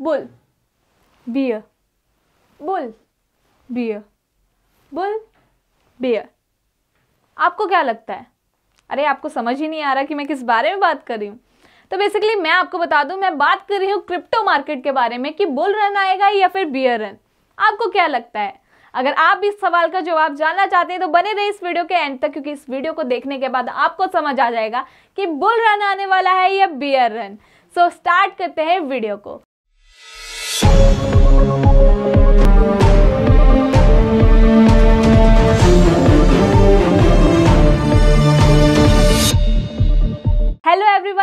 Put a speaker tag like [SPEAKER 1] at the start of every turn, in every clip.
[SPEAKER 1] bull bear bull bear bull bear आपको क्या लगता है अरे आपको समझ ही नहीं आ रहा कि मैं किस बारे में बात कर रही हूँ तो बेसिकली मैं आपको बता दूं मैं बात कर रही हूँ क्रिप्टो मार्केट के बारे में कि बुल रन आएगा या फिर बियर रन आपको क्या लगता है अगर आप इस सवाल का जवाब जानना चाहते हैं तो बने रहे इस वीडियो के एंड तक क्योंकि इस वीडियो को देखने के बाद आपको समझ आ जाएगा कि बुल रन आने वाला है या बियर रन सो स्टार्ट करते हैं वीडियो को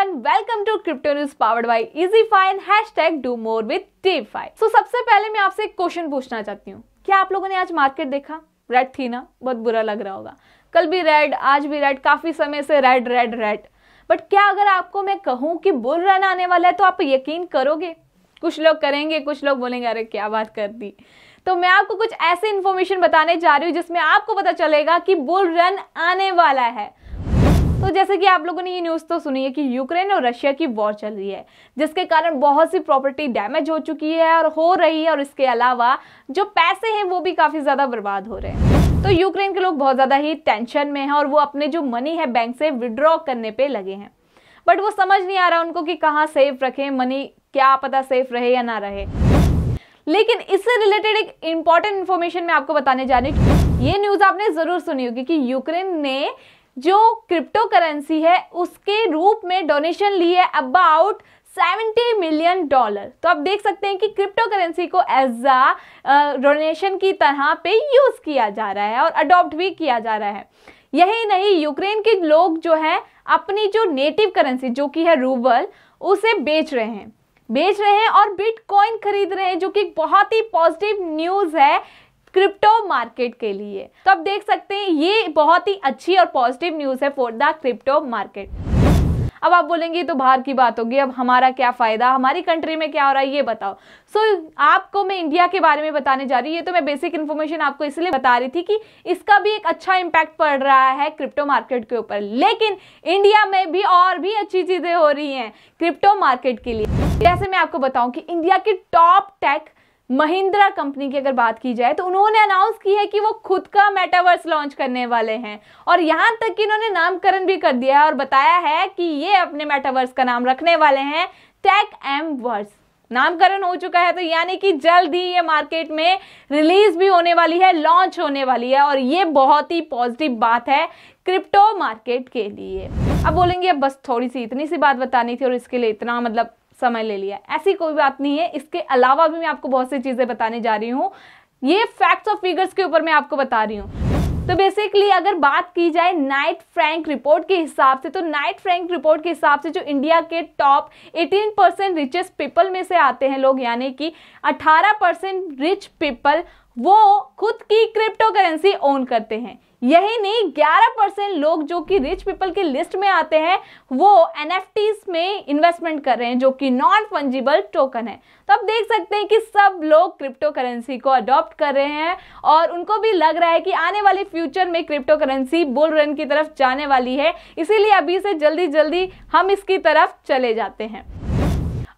[SPEAKER 1] everyone welcome to crypto news powered by easy fine hashtag do more with day five so सबसे पहले मैं आपसे एक क्वेश्चन पूछना चाहती हूँ क्या आप लोगों ने आज मार्केट देखा रेड थी ना बहुत बुरा लग रहा होगा कल भी रेड आज भी रेड काफी समय से रेड रेड रेड बट क्या अगर आपको मैं कहूँ कि बुल रन आने वाला है तो आप यकीन करोगे कुछ लोग करेंगे कुछ लोग बोलेंगे अरे क्या बात कर दी तो मैं आपको कुछ ऐसे इन्फॉर्मेशन बताने जा रही हूँ जिसमें आपको पता चलेगा कि बुल रन आने वाला है तो जैसे कि आप लोगों ने ये न्यूज़ तो सुनी है कि यूक्रेन और रशिया की वॉर चल रही है जिसके कारण बहुत सी प्रॉपर्टी डैमेज हो चुकी है और हो रही है और इसके अलावा जो पैसे हैं वो भी काफ़ी ज़्यादा बर्बाद हो रहे हैं तो यूक्रेन के लोग बहुत ज़्यादा ही टेंशन में हैं और वो अपने जो मनी है बैंक से विड्रॉ करने पे लगे हैं बट वो समझ नहीं आ रहा उनको कि कहाँ सेफ रखें मनी क्या पता सेफ रहे या ना रहे लेकिन इससे रिलेटेड एक इम्पॉर्टेंट इन्फॉर्मेशन मैं आपको बताने जा रही हूँ ये न्यूज़ आपने ज़रूर सुनी होगी कि यूक्रेन ने जो क्रिप्टो करेंसी है उसके रूप में डोनेशन ली है अबाउट 70 मिलियन डॉलर तो आप देख सकते हैं कि क्रिप्टो करेंसी को एज अ डोनेशन की तरह पे यूज़ किया जा रहा है और अडॉप्ट भी किया जा रहा है यही नहीं यूक्रेन के लोग जो है अपनी जो नेटिव करेंसी जो कि है रूबल उसे बेच रहे हैं बेच रहे हैं और बिटकॉइन खरीद रहे हैं जो कि बहुत ही पॉजिटिव न्यूज़ है क्रिप्टो मार्केट के लिए तो आप देख सकते हैं ये बहुत ही अच्छी और पॉजिटिव न्यूज़ है फॉर द क्रिप्टो मार्केट अब आप बोलेंगे तो बाहर की बात होगी अब हमारा क्या फ़ायदा हमारी कंट्री में क्या हो रहा है ये बताओ सो so, आपको मैं इंडिया के बारे में बताने जा रही हूँ ये तो मैं बेसिक इन्फॉर्मेशन आपको इसलिए बता रही थी कि इसका भी एक अच्छा इम्पैक्ट पड़ रहा है क्रिप्टो मार्केट के ऊपर लेकिन इंडिया में भी और भी अच्छी चीज़ें हो रही हैं क्रिप्टो मार्केट के लिए जैसे मैं आपको बताऊँ कि इंडिया की टॉप टेक महिंद्रा कंपनी की अगर बात की जाए तो उन्होंने अनाउंस की है कि वो खुद का मेटावर्स लॉन्च करने वाले हैं और यहाँ तक कि इन्होंने नामकरण भी कर दिया है और बताया है कि ये अपने मेटावर्स का नाम रखने वाले हैं टेक एम वर्स नामकरण हो चुका है तो यानी कि जल्द ही ये मार्केट में रिलीज भी होने वाली है लॉन्च होने वाली है और ये बहुत ही पॉजिटिव बात है क्रिप्टो मार्केट के लिए अब बोलेंगे अब बस थोड़ी सी इतनी सी बात बतानी थी और इसके लिए इतना मतलब समय ले लिया ऐसी कोई बात नहीं है इसके अलावा भी मैं आपको बहुत सी चीज़ें बताने जा रही हूँ ये फैक्ट्स और फिगर्स के ऊपर मैं आपको बता रही हूँ तो बेसिकली अगर बात की जाए नाइट फ्रैंक रिपोर्ट के हिसाब से तो नाइट फ्रैंक रिपोर्ट के हिसाब से जो इंडिया के टॉप 18 परसेंट रिचेस्ट पीपल में से आते हैं लोग यानी कि 18 परसेंट रिच पीपल वो खुद की क्रिप्टो करेंसी ओन करते हैं यही नहीं 11 परसेंट लोग जो कि रिच पीपल की लिस्ट में आते हैं वो एन में इन्वेस्टमेंट कर रहे हैं जो कि नॉन फंजिबल टोकन है तो आप देख सकते हैं कि सब लोग क्रिप्टो करेंसी को अडॉप्ट कर रहे हैं और उनको भी लग रहा है कि आने वाले फ्यूचर में क्रिप्टो करेंसी बुल रन की तरफ जाने वाली है इसीलिए अभी से जल्दी जल्दी हम इसकी तरफ चले जाते हैं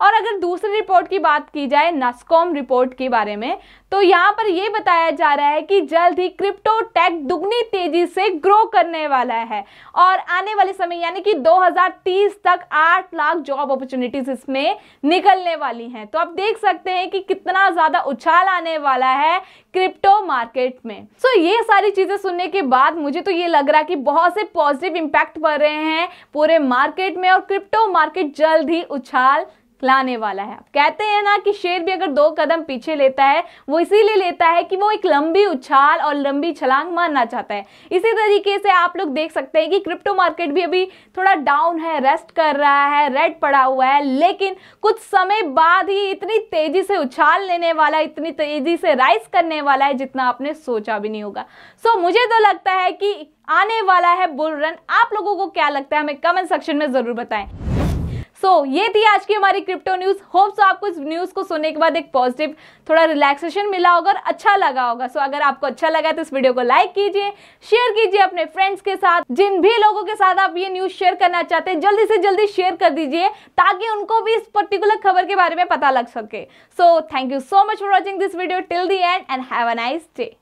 [SPEAKER 1] और अगर दूसरी रिपोर्ट की बात की जाए नस्कॉम रिपोर्ट के बारे में तो यहाँ पर यह बताया जा रहा है कि जल्द ही क्रिप्टो टेक दुगनी तेजी से ग्रो करने वाला है और आने वाले समय यानी कि 2030 तक 8 लाख जॉब अपॉर्चुनिटीज इसमें निकलने वाली हैं तो आप देख सकते हैं कि कितना ज़्यादा उछाल आने वाला है क्रिप्टो मार्केट में सो so, ये सारी चीज़ें सुनने के बाद मुझे तो ये लग रहा है कि बहुत से पॉजिटिव इम्पैक्ट पड़ रहे हैं पूरे मार्केट में और क्रिप्टो मार्केट जल्द ही उछाल लाने वाला है कहते हैं ना कि शेर भी अगर दो कदम पीछे लेता है वो इसीलिए लेता है कि वो एक लंबी उछाल और लंबी छलांग मानना चाहता है इसी तरीके से आप लोग देख सकते हैं कि क्रिप्टो मार्केट भी अभी थोड़ा डाउन है रेस्ट कर रहा है रेड पड़ा हुआ है लेकिन कुछ समय बाद ही इतनी तेजी से उछाल लेने वाला इतनी तेजी से राइस करने वाला है जितना आपने सोचा भी नहीं होगा सो so, मुझे तो लगता है कि आने वाला है बुल रन आप लोगों को क्या लगता है हमें कमेंट सेक्शन में ज़रूर बताएं सो so, ये थी आज की हमारी क्रिप्टो न्यूज होप्स आपको इस न्यूज को सुनने के बाद एक पॉजिटिव थोड़ा रिलैक्सेशन मिला होगा और अच्छा लगा होगा सो so, अगर आपको अच्छा लगा तो इस वीडियो को लाइक कीजिए शेयर कीजिए अपने फ्रेंड्स के साथ जिन भी लोगों के साथ आप ये न्यूज शेयर करना चाहते हैं जल्दी से जल्दी शेयर कर दीजिए ताकि उनको भी इस पर्टिकुलर खबर के बारे में पता लग सके so thank you so much for watching this video till the end end have a nice day